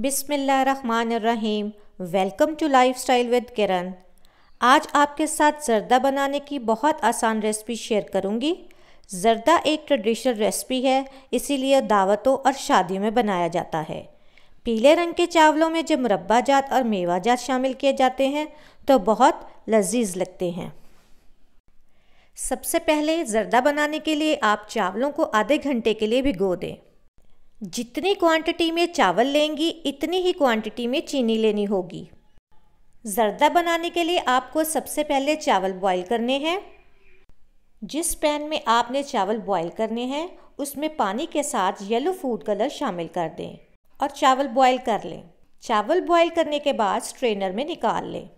बिसमीम welcome to lifestyle with Kiran आज आपके साथ जर्दा बनाने की बहुत आसान रेसिपी शेयर करूंगी जर्दा एक ट्रेडिशनल रेसिपी है इसीलिए दावतों और शादियों में बनाया जाता है पीले रंग के चावलों में जब मुरबा जात और मेवा जात शामिल किए जाते हैं तो बहुत लजीज लगते हैं सबसे पहले जर्दा बनाने के लिए आप चावलों को आधे घंटे के लिए भिगो दें जितनी क्वांटिटी में चावल लेंगी इतनी ही क्वांटिटी में चीनी लेनी होगी जर्दा बनाने के लिए आपको सबसे पहले चावल बॉईल करने हैं जिस पैन में आपने चावल बॉईल करने हैं उसमें पानी के साथ येलो फूड कलर शामिल कर दें और चावल बॉईल कर लें चावल बॉईल करने के बाद स्ट्रेनर में निकाल लें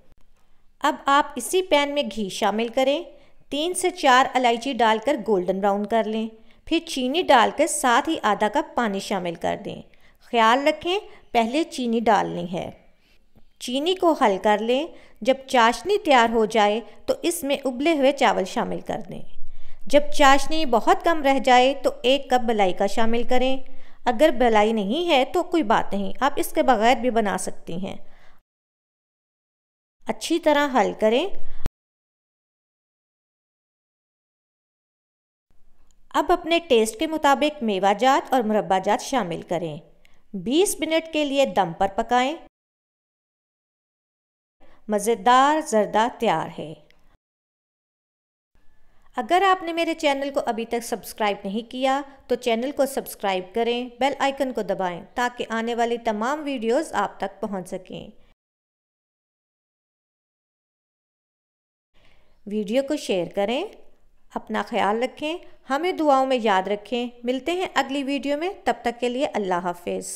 अब आप इसी पैन में घी शामिल करें तीन से चार इलायची डालकर गोल्डन ब्राउन कर लें फिर चीनी डालकर साथ ही आधा कप पानी शामिल कर दें ख्याल रखें पहले चीनी डालनी है चीनी को हल कर लें जब चाशनी तैयार हो जाए तो इसमें उबले हुए चावल शामिल कर दें जब चाशनी बहुत कम रह जाए तो एक कप बलाई का शामिल करें अगर बलाई नहीं है तो कोई बात नहीं आप इसके बगैर भी बना सकती हैं अच्छी तरह हल करें अब अपने टेस्ट के मुताबिक मेवा जात और मुरब्बा जात शामिल करें 20 मिनट के लिए दम पर पकाएं। मज़ेदार जरदा तैयार है अगर आपने मेरे चैनल को अभी तक सब्सक्राइब नहीं किया तो चैनल को सब्सक्राइब करें बेल आइकन को दबाएं ताकि आने वाली तमाम वीडियोस आप तक पहुंच सकें वीडियो को शेयर करें अपना ख्याल रखें हमें दुआओं में याद रखें मिलते हैं अगली वीडियो में तब तक के लिए अल्लाह हाफिज़